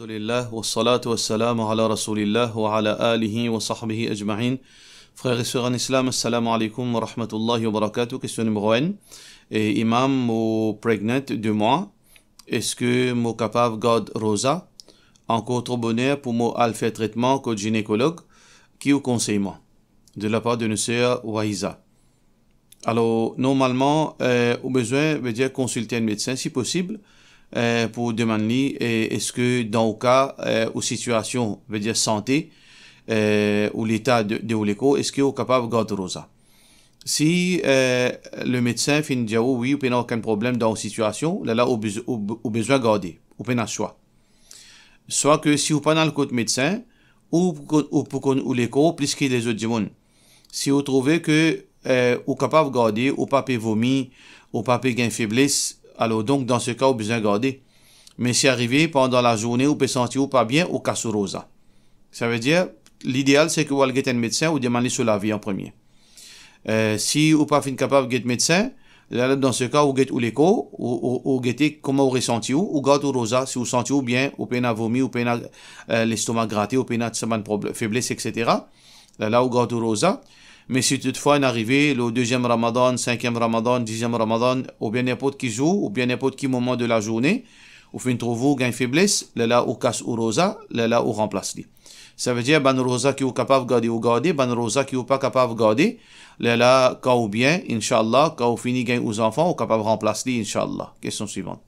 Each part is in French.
الحمد alaikum wa rahmatullahi wa Question numéro imam pregnant de moi, est-ce que mon capable God Rosa, encore trop bonheur pour mon alpha traitement que gynécologue, qui vous conseille moi De la part de Alors, normalement, euh, au besoin, veut dire consulter un médecin si possible. Euh, pour demander euh, est-ce que dans le cas situation, euh, situation, veut dire santé ou l'état de, de l'écho est-ce qu'il est capable de garder ça? si le médecin fin dire oh oui ou pas aucun problème dans la situation là là au besoin garder ou pas choix soit que si vous pas le côté médecin ou pour qu'on ou l'écho plus que les autres gens si vous trouvez que euh, ou capable garder ou pas vomi ou pas gain faiblesse alors donc, dans ce cas, vous besoin garder. Mais si arrivé pendant la journée vous peut sentir pas bien ou rosa. Ça veut dire, l'idéal c'est que vous allez un médecin ou demander sur la vie en premier. Euh, si vous pas fin capable un médecin, dans ce cas, vous êtes ou l'écho, ou, ou, ou comment vous ressentez, ou gardez ou rosa, si vous sentez ou bien, ou peine à vomir, ou peine à euh, l'estomac gratté, ou peine à faiblesse, etc. Là, là, ou rosa. Mais si toutefois, on arrive le deuxième ramadan, cinquième ramadan, dixième ramadan, ou bien n'importe qui joue ou bien n'importe qui moment de la journée, ou fin trouve gain faiblesse, là ou casse ou rosa, là ou remplace lui Ça veut dire, ban rosa qui est capable garder ou garder, ban rosa qui ou pas capable garder, là là, quand ou bien, inshallah, quand ou fini gain aux enfants, ou capable remplacer li, inshallah. Question suivante.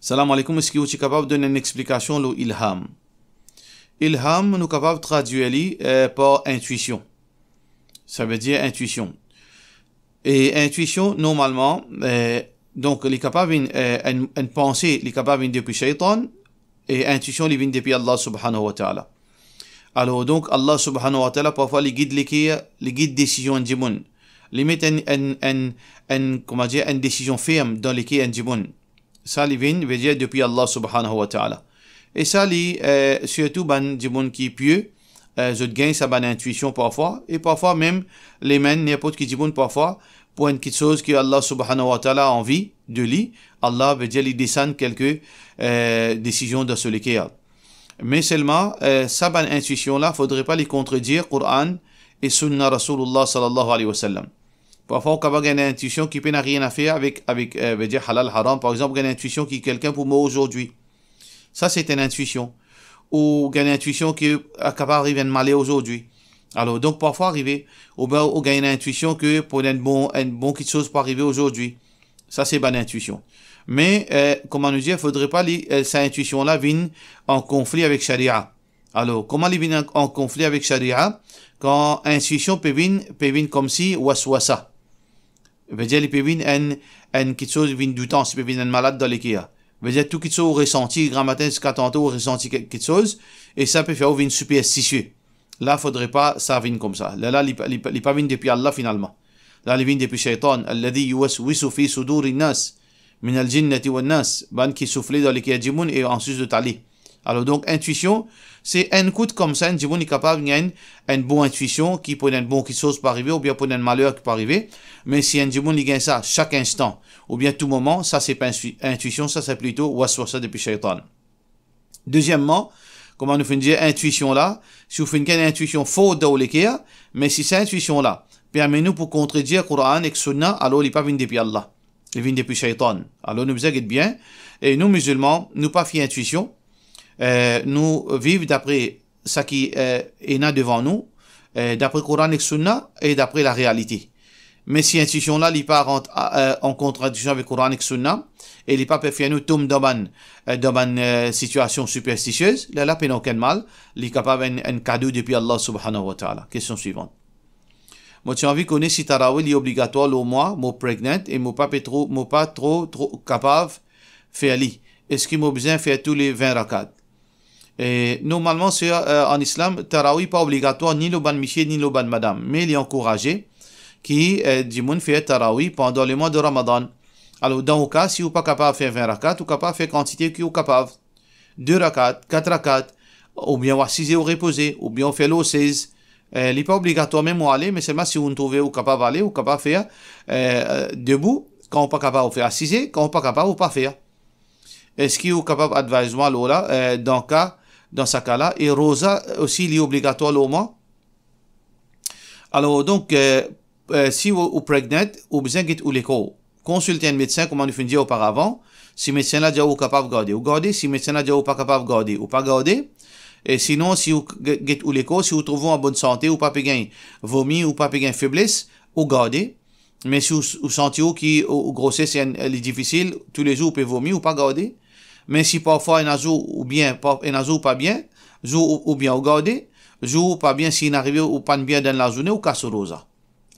Salam alaikum, est-ce que vous êtes capable de donner une explication, l'ilham? ilham? Ilham, nous capables de traduire euh, par intuition. Ça veut dire intuition. Et intuition, normalement, euh, donc, les capables une, euh, une, une pensée, les capables depuis Shaitan, et intuition, les vient depuis Allah subhanahu wa ta'ala. Alors, donc, Allah subhanahu wa ta'ala, parfois, les guide les, les guide décision en Les met en, en, en, une décision ferme dans les un en Ça, les vient, veut dire depuis Allah subhanahu wa ta'ala. Et ça, li, euh, surtout, ben du monde qui est pieux, euh, je gagne sa bonne intuition parfois, et parfois même, les mêmes, n'importe qui dit monde parfois, pour une petite chose que Allah subhanahu wa ta'ala a envie de lui, Allah veut dire, il descend quelques euh, décisions dans ce lequel. Mais seulement, euh, sa bonne intuition-là, faudrait pas les contredire, Quran et Sunna Rasulullah sallallahu alayhi wa sallam. Parfois, on a une intuition qui n'a rien à faire avec, avec euh, veut dire halal, haram. Par exemple, on a une intuition qui est quelqu'un pour moi aujourd'hui. Ça, c'est une intuition. Ou une intuition qui est capable de mal aujourd'hui. Alors, donc, parfois, arriver, ou bien, ou une intuition que pour une bon une bonne chose pour arriver aujourd'hui. Ça, c'est bonne intuition. Mais, euh, comment nous dire, il faudrait pas, li, euh, cette intuition-là vienne en conflit avec Sharia. Alors, comment elle vient en, conflit avec Sharia? Quand intuition peut venir, comme si, ou soit ça. Veux dire, elle peut venir en, quelque chose vient du temps, si peut malade dans l'équipe dire tout quelque chose ressenti, grand matin jusqu'à tantôt, ressenti quelque chose, et ça peut faire une superstition. Là, faudrait pas ça vienne comme ça. Là, là, il pas vient depuis Allah finalement. Là, il vient depuis Shaitan, de tali. Alors donc, intuition, c'est un coup comme ça, un jibon est capable d'avoir une bonne intuition qui peut être une bonne chose peut arriver ou bien peut un malheur qui peut arriver. Mais si un jibon il gagne ça chaque instant ou bien tout moment, ça c'est pas intuition, ça c'est plutôt ça depuis shaitan. Deuxièmement, comment nous faisons dire intuition là, si vous faites une intuition faute l'équerre, mais si cette intuition là permet nous pour contredire Coran et Sunna, alors il n'est pas venu depuis Allah, il vient depuis shaitan. Alors nous faisons bien, et nous musulmans, nous pas fait intuition, euh, nous vivre d'après ce qui euh, est là devant nous, euh, d'après Coran et Sunna et d'après la réalité. Mais si institution là, il part en, euh, en contradiction avec Coran et Sunna, et il pas fait nous tombe dans une, euh, dans une euh, situation superstitieuse, là, là, pas aucun mal, il est capable d'un cadeau depuis Allah subhanahu wa ta'ala. Question suivante. Moi, tu as envie qu'on ait si tarawih est obligatoire moi, mois, suis pregnant, et moi pas trop, moi pas trop, trop capable, faire ali. Est-ce qu'il m'a besoin de faire tous les 20 rakats? Et normalement, euh, en islam, tarawih pas obligatoire ni le ban monsieur ni le ban madame, mais il est encouragé qui euh, monde fait taraoui pendant le mois de Ramadan. Alors dans le cas si vous pas capable de faire 20 rakats, vous capable de faire quantité que vous capable 2 rakats, 4 rakats ou bien vous assisez ou reposer ou bien vous fait le 16. Euh, il n'est pas obligatoire même aller, mais seulement si vous ne trouvez ou capable d'aller, ou capable de faire euh, debout, quand vous pas capable de faire assisez quand vous pas capable de pas faire. Est-ce qu'il vous capable d'adviser moi là, euh, dans le cas dans ce cas-là. Et Rosa aussi, il est obligatoire moins. Alors donc, euh, euh, si vous êtes pregnant, vous avez besoin d'être l'écho. Consultez un médecin, comme on a dit auparavant. Si le médecin là, vous capable de garder, ou garder. Si le médecin là, vous pas capable de garder, ou pas garder. Et sinon, si vous êtes l'écho, si vous trouvez en bonne santé, ou pas de vomi, ou pas de faiblesse, ou gardez. Mais si vous, sentez que la grossesse est difficile, tous les jours, vous pouvez vomir ou pas garder. Mais si parfois il a ou bien, il a pas bien, zou ou bien ou gardé, zou ou pa bien si yon ou pas bien dans la journée ou là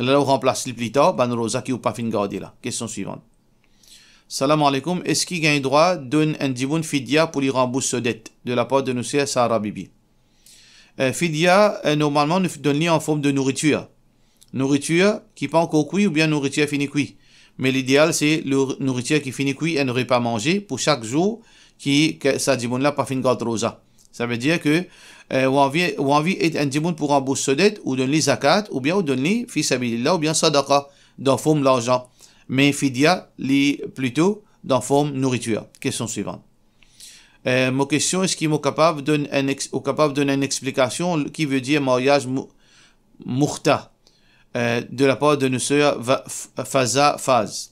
Là, on remplace le n'a tard ban roza qui ou pas fin de là. Question suivante. Salam alaikum, est-ce qu'il gagne droit d'un fidya pour lui rembourser dette de la part de nos Sarah Bibi euh, fidia euh, normalement, nous donne en forme de nourriture. Nourriture qui pas encore cuit ou bien nourriture finie cuit. Mais l'idéal, c'est le nourriture qui finit cuit, ne n'aurait pas mangé. Pour chaque jour, qui, que sa djimoun-là, pas fin rosa. Ça veut dire que euh, envie être un djimoun pour rembourser dette, ou donner zakat, ou bien ou donner fils ou bien sadaqa, dans forme l'argent. Mais fidia, li, plutôt, dans forme nourriture. Question suivante. Euh, ma question est-ce qu'il est capable de un ex, capable donner une explication qui veut dire mariage mouhta euh, de la part de nos sœurs Faza Faz.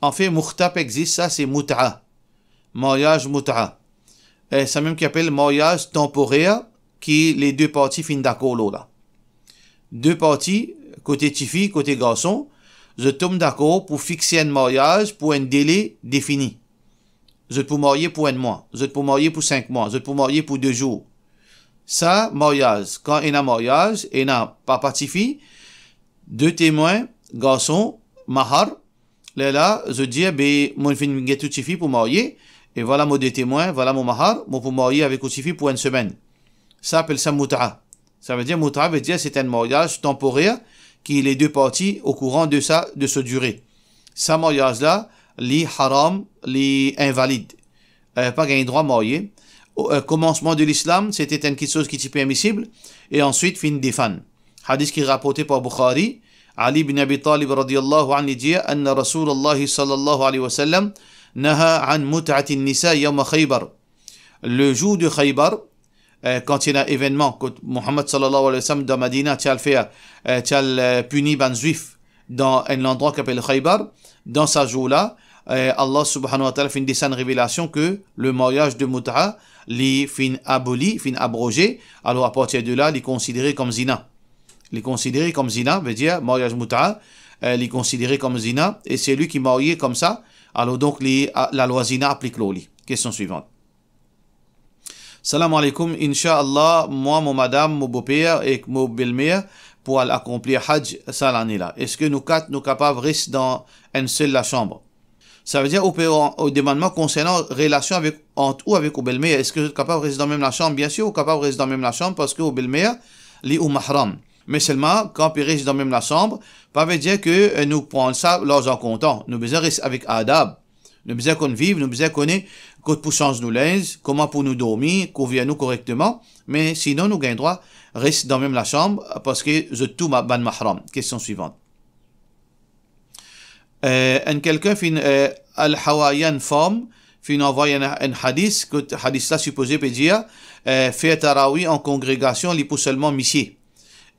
En fait, murta existe, ça c'est mut'a mariage muta. Et ça même qui appelle mariage temporaire, qui les deux parties finissent d'accord là. Deux parties, côté tifi, côté garçon, je tombe d'accord pour fixer un mariage pour un délai défini. Je peux marier pour un mois, je peux marier pour cinq mois, je peux marier pour deux jours. Ça, mariage. Quand il y a mariage, il y a papa tifi, deux témoins, garçon, mahar, là, là, je dis, eh ben, mon tout tifi pour marier et voilà mon détémoin, témoins, voilà mon mahar, mon pour marier avec aussi pour une semaine. Ça s'appelle ça muta. Ça veut dire muta, veut dire c'est un mariage temporaire qui les deux parties au courant de ça, de ce durée. Ça mariage là, li haram, li invalide. Euh, pas gagné droit marié. Au euh, commencement de l'islam, c'était une chose qui était permissible et ensuite fin des fans. Hadith qui est rapporté par Bukhari, Ali ibn Abi Talib radiyallahu anhu dit, anna Rasulallah sallallahu alayhi wa sallam, Naha an nisa yawm khaybar. Le jour de Khaybar, euh, quand il y a un événement, quand Mohammed sallallahu alayhi wa sallam dans Madina, fait, euh, puni ban juif dans un endroit qui s'appelle Khaybar, dans sa jour-là, euh, Allah subhanahu wa ta'ala fin des une révélation que le mariage de Mut'a, li fin aboli, fin abrogé, alors à partir de là, est considéré comme zina. est considéré comme zina veut dire mariage Mut'a, est considéré comme zina, et c'est lui qui marié comme ça, alors donc ah, la loi applique l'eau. Question suivante. Salam alaikum, Inch'Allah, moi, mon madame, mon beau-père et mon belle-mère pour accomplir Hajj cette année-là. Est-ce que nous quatre, nous capables rester dans une seule la chambre Ça veut dire au, au concernant concernant relation avec, entre ou avec ou belle-mère. Est-ce que vous êtes capables de rester dans même la chambre Bien sûr, vous êtes capables de rester dans même la chambre parce que ou belle-mère, li ou mahram mais seulement quand ils restent dans même la chambre, ça veut dire que euh, nous prenons ça lors en comptant. Nous besoin avec adab. Nous besoin qu'on vive, nous besoin qu'on ait, qu'on pour nous l'aise, comment pour nous dormir, qu'on vienne nous correctement, mais sinon nous gagnons droit, reste dans même la chambre, parce que je tout ma ban mahram. Question suivante. Euh, quelqu'un fin, euh, al-hawayan form fin envoie un, hadith, que hadith là supposé peut dire, euh, fait tarawih en congrégation, pour seulement missier.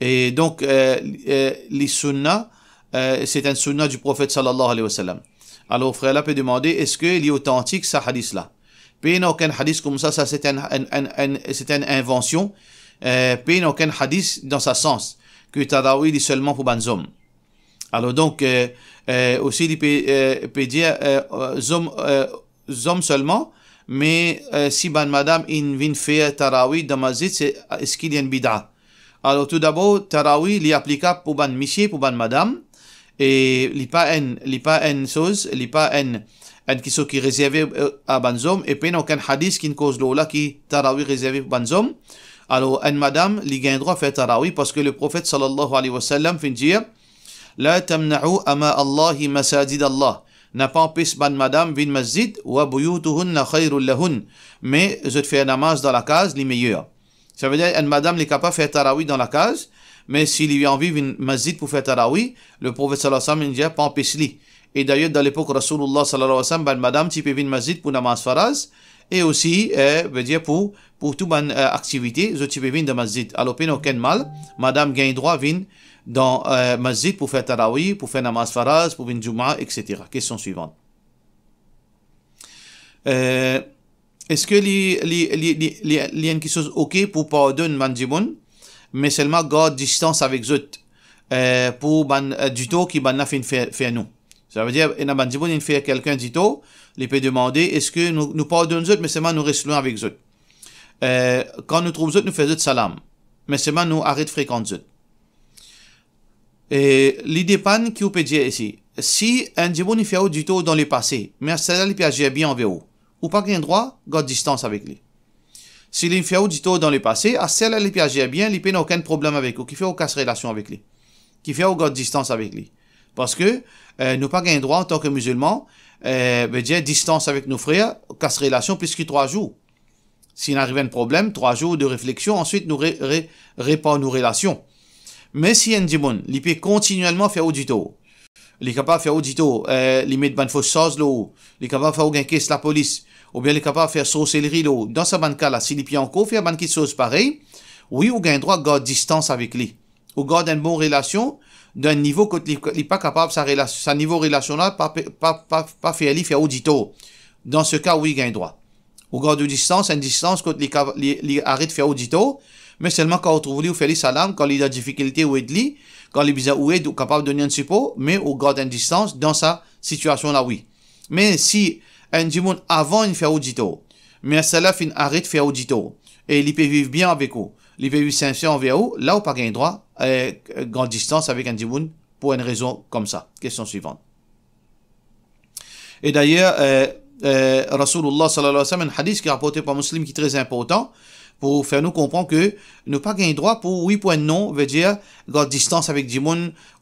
Et donc, euh, euh les sunnas, euh, c'est un sunna du prophète sallallahu alayhi wa sallam. Alors, frère, là, peut demander, est-ce qu'il est authentique, ce hadith-là a aucun hadith comme ça, ça c'est un, un, un, une invention. Euh, puis, aucun hadith dans sa sens, que Taraoui est seulement pour Banzom. Alors, donc, euh, aussi, il peut, peut dire zom, zom seulement, mais si Ban Madame, il vient faire Taraoui dans ma zit, est-ce qu'il y a une bid'a Alors tout d'abord, Tarawi li applicable pour ban monsieur, pour ban madame. Et li n'y a pas une, il pas une chose, il n'y a pas une, une qui réservé à ban zom, Et puis, aucun hadith qui ne cause l'eau là qui Tarawi réservé pour ban zom. Alors, en madame, li gagne droit faire Tarawi parce que le prophète sallallahu alayhi wa sallam fin dire La tamna'u ama Allahi masajid Allah. N'a pas empêché ban madame vin masjid wa buyutuhunna khayrul lahun. Mais je te fais namaz dans la case, les meilleurs. Ça veut dire une madame n'est capable de faire Tarawih dans la case, mais s'il lui a envie une masjid pour faire Tarawih, le prophète sallallahu alayhi wa sallam dit pas en Et d'ailleurs, dans l'époque, Rasulullah sallallahu alayhi wa sallam, ben, madame, tu peux une masjid pour namaz faraz, et aussi, euh, veut dire pour, pour toute bonne euh, activité, je tu peux venir dans masjid. À pas aucun mal, madame gagne droit à venir dans euh, masjid pour faire Tarawih, pour faire namaz faraz, pour venir Jum'a, etc. Question suivante. Euh, est-ce que les, les, les, les, qui sont OK pour pardonner Mandimoun, mais seulement garde distance avec eux euh, pour ban, euh, du tout qui ban faire fait nous. Ça veut dire, il Mandimoun, il fait quelqu'un du tout, il peut demander est-ce que nous, nous pardonnons eux, mais seulement nous restons avec eux. Euh, quand nous trouvons eux, nous faisons salam, mais seulement nous arrêtons fréquenter eux. Et l'idée panne qui vous peut dire ici, si un il fait du tout dans le passé, mais cela il peut agir bien envers vous ou pas qu'un droit, garde distance avec lui. Si l'on fait audito dans le passé, à celle les agit eh bien, il n'a aucun problème avec Vous qui fait casse relation avec lui, qui fait garde distance avec lui. Parce que euh, nous pas qu'un droit en tant que musulman, euh, veut distance avec nos frères, casse relation plus que trois jours. S'il arrive un problème, trois jours de réflexion, ensuite nous ré, nos relations. Mais si un avez il peut continuellement faire audito, li kapab banque ġitu eh, li midban fuq sozlu, li kapab ou gen kes la police, ou bien li kapab fjaw sos là Dans sa cas la, si li pianko banque banki sauce pareil, oui ou gen droit garde distance avec lui. Ou garde une bonne relation d'un niveau que il pas capable sa, relation, sa niveau relationnel pas, pas, pas, pas faire li faire Dans ce cas, oui le droit. Ou garde distance, une distance que il li, faire arrête audito mais seulement quand on trouve lui ou fait sa salam, quand il a difficulté ou avec lui, quand les est capable de donner un support, mais au garde une distance dans sa situation là, oui. Mais si un jimoun avant une fait audito, mais un salaf une arrête faire audito, et il peut vivre bien avec eux, il peut vivre sincère envers eux, là où pas gagner droit, à euh, grande distance avec un dimoun pour une raison comme ça. Question suivante. Et d'ailleurs, euh, euh, Rasulullah sallallahu alayhi wa sallam, un hadith qui est rapporté par un musulman qui est très important, pour faire nous comprendre que nous pas gagner droit pour oui point non veut dire garde distance avec du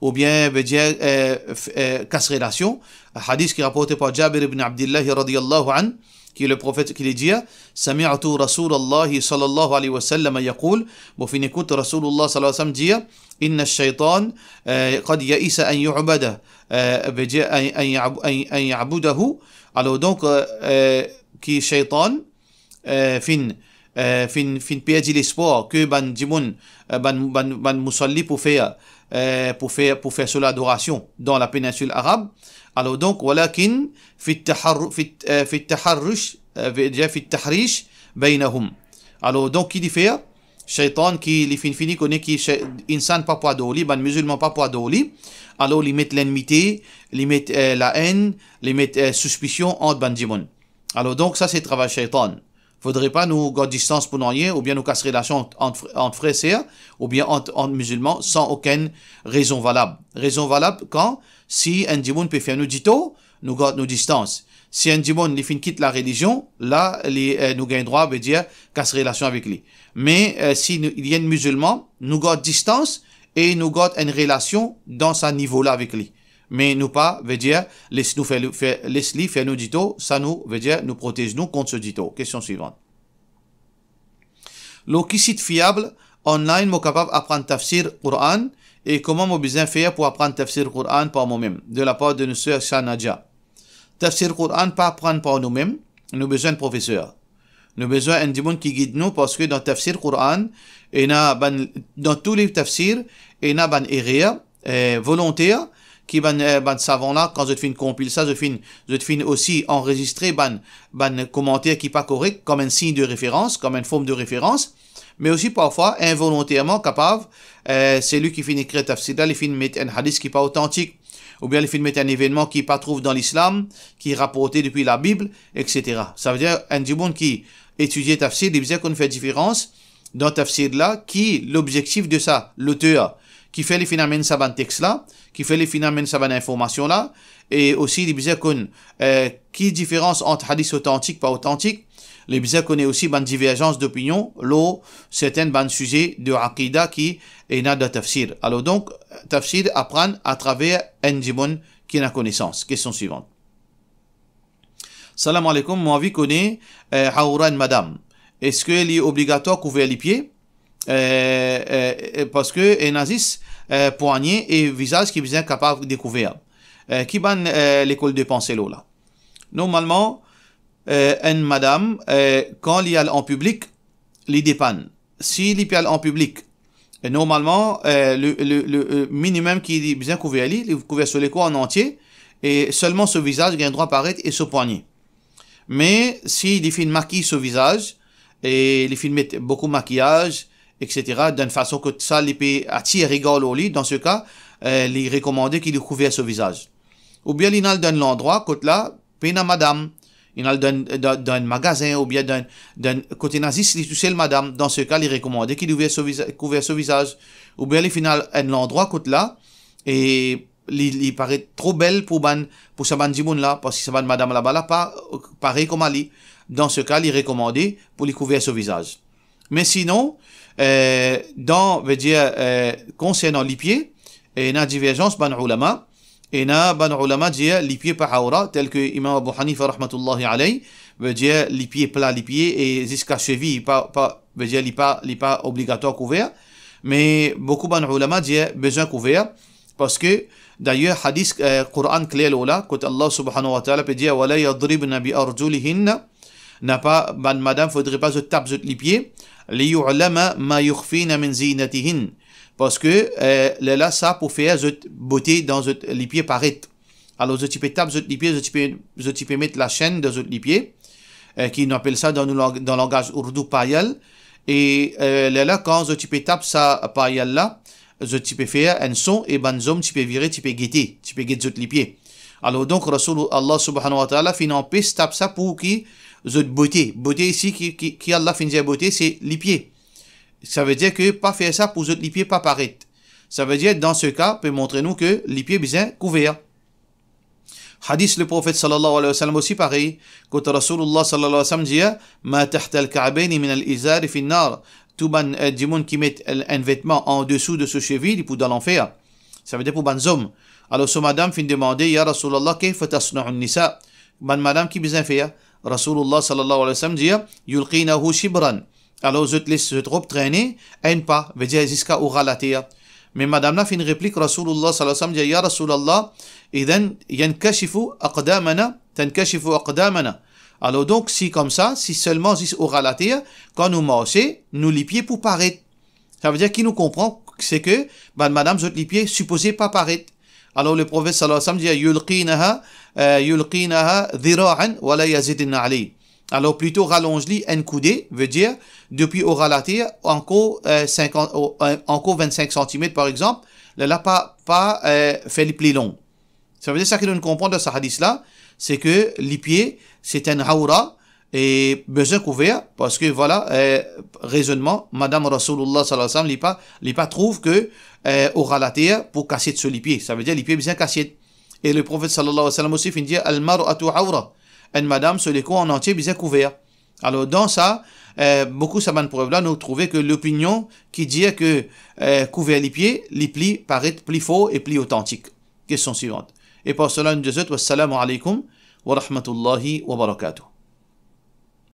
ou bien veut dire euh, euh, casse relation hadith qui est rapporté par Jabir ibn Abdullah radiyallahu an qui est le prophète qui le dit sami'tu rasulullah sallallahu alayhi wa sallam yaqul bon fin écoute rasulullah sallallahu alayhi wa sallam dire inna ash-shaytan euh, qad ya'isa an yubadah. Euh, veut dire an ya'budahu alors donc euh, qui shaytan fin eh, fin fin perdi l'espoir que ban dimoun eh, ban ban ban musalli pour faire eh, pour faire pour faire sur l'adoration dans la péninsule arabe alors donc voilà qui fait في في التحرش في بينهم alors donc qui diffère Shaitan qui les fin fini connaît qui insan pas pour doli ban musulman pas pour doli alors ils mettent l'ennemi ils mettent la haine ils mettent suspicion entre ban dimoun alors donc ça c'est travail shaitan faudrait pas nous garder distance pour rien, ou bien nous casser relation entre, entre frères et ou bien entre, musulmans, sans aucune raison valable. Raison valable quand, si un démon peut faire nous dit nous garde nos distances. Si un démon quitte la religion, là, les, euh, nous gagnons droit, de dire, casser relation avec lui. Mais, euh, si il y a un musulman, nous garde distance, et nous garde une relation dans ce niveau-là avec lui mais nous pas veut dire laisse-nous faire, faire laisse faire nous dito, ça nous veut dire nous protège nous contre ce dito. Question suivante. Lo qui site fiable online mo capable d'apprendre tafsir Quran et comment mo besoin faire pour apprendre tafsir Quran par moi-même de la part de monsieur Le Tafsir Quran pas apprendre par nous-mêmes, nous besoin de professeurs. Nous besoin d'un monde qui guide nous parce que dans tafsir Quran et dans tous les tafsirs et na ban erreurs volontaire qui ben ben là quand je fais une compile ça je fais je fais aussi enregistrer ben ben commentaire qui pas correct comme un signe de référence comme une forme de référence mais aussi parfois involontairement capable euh, c'est lui qui finit écrire tafsida les films mettent un hadith qui pas authentique ou bien il films mettent un événement qui pas trouve dans l'islam qui est rapporté depuis la bible etc ça veut dire un du monde qui étudie tafsir il disait qu'on fait différence dans tafsir là qui l'objectif de ça l'auteur qui fait les phénomènes saban texte là, qui fait les phénomènes saban information là, et aussi les bizarres qu'on, euh, qui différence entre hadith authentique pas authentique, les bizarres qu'on est aussi ban divergence d'opinion, l'eau, certaines ban sujets de aqida qui est de tafsir. Alors donc, tafsir apprend à travers un enjimon qui n'a connaissance. Question suivante. Salam alaikum, mon avis connaît, euh, madame. Est-ce qu'elle est obligatoire couvrir les pieds? Euh, euh, euh, parce que les nazis poignet et visage qui sont capable de découvrir. qui ban l'école de pensée là Normalement, une madame, quand il y a en public, il dépanne. Si y a en public, normalement, le, minimum qui est bien couvert, il est couvert sur les en entier, et seulement ce visage a le droit et ce poignet. Mais si les films maquillent ce visage, et les films mettent beaucoup de maquillage, etc., d'une façon que ça les peut attirer rigole au lit, dans ce cas, euh, les recommandé qu'il couvre son visage. Ou bien, il donne l'endroit, côté là, pena madame, il euh, un magasin ou bien d'un côté nazi, il touche madame, dans ce cas, il recommande qu'il couvre son visage, visage. Ou bien, il final, un l'endroit, côté là, et il paraît trop belle pour ban, pour sa bandimoun là, parce que sa madame là-bas, là, pas, euh, pareil comme Ali. Dans ce cas, il recommandé pour lui couvrir son visage. Mais sinon, euh, dans, veut dire, euh, concernant les pieds, et une divergence, ban ulama, et na ban ulama dit les pieds par aura, tel que Imam Abu Hanifa, rahmatullahi alayhi, veut dire les pieds plats, les pieds, et jusqu'à cheville, pas, pas, veut dire les pas, les pas obligatoirement couverts, mais beaucoup ban ulama dit besoin couvert, parce que, d'ailleurs, hadith, euh, Coran clair là, quand Allah subhanahu wa ta'ala dit peut dire, وَلَا يَضْرِبْنَ بِأَرْجُلِهِنَّ n'a pas, madame, faudrait pas se taper sur les pieds, parce que euh, là ça pour faire cette beauté dans les pieds paraît. Alors je peux taper les pieds, je peux, je peux mettre la chaîne dans les pieds, euh, qui nous appelle ça dans le dans langage urdu « payal. Et euh, là quand je peux taper ça payal là, je peux faire un son et ben zoom, tu peux virer, tu peux guetter, tu peux guetter les pieds. Alors donc Allah, subhanahu wa ta'ala finit en tape ça pour qui zot beauté. Beauté ici, qui, qui, qui Allah finit beauté, c'est les pieds. Ça veut dire que pas faire ça pour zot les pieds pas paraître. Ça veut dire, dans ce cas, peut montrer-nous que les pieds bien couverts. Hadith, le prophète sallallahu alayhi wa sallam aussi pareil. Quand Rasulullah sallallahu alayhi wa sallam dit, ma tahta al-ka'baini min al fi nar. Tout ban, euh, du monde qui met un vêtement en dessous de ce cheville pour dans l'enfer. Ça veut dire pour ban hommes. Alors, ce madame fin demander, ya Rasulallah, tu tasna'un nisa? Ban madame qui besoin faire Rasulullah sallallahu alayhi wa sallam dire Yulqinahu shibran. Alors je te laisse se trop traîner un pas, veut dire jusqu'à Uralatia. Mais madame là fait une réplique Rasulullah sallallahu alayhi wa sallam dit Ya Rasulallah, idan yankashifu aqdamana, tankashifu aqdamana. Alors donc, si comme ça, si seulement juste quand nous marchons, nous les pieds pour paraître. Ça veut dire qu'il nous comprend c'est que, ben, madame, je les pieds supposé pas paraître. Alors le prophète sallallahu alayhi wa sallam dit Yulqinaha euh, dhira'an wa la yazidina ali. Alors plutôt rallonge-li un coudé veut dire depuis au ralatir encore, euh, 50, euh, encore 25 cm par exemple, là, là pas, pas euh, fait les plis longs. Ça veut dire ça que nous comprenons de ce hadith là, c'est que les pieds c'est un raoura et besoin couvert, parce que voilà, euh, raisonnement, Madame Rasulullah sallallahu alayhi wa sallam, pas trouve que euh, aura la terre pour casser de les pieds. Ça veut dire les pieds bien cassés. Et le prophète sallallahu alayhi wa sallam aussi finit dire, Al-mar'atu awra. Une madame sur les coups en entier bien couvert. Alors dans ça, euh, beaucoup de cette là nous trouvaient que l'opinion qui dit que euh, couvert les pieds, les plis paraît plus faux et plus authentique. Question suivante. Et pour cela, nous disons, wassalamu alaikum wa rahmatullahi wa barakatuh.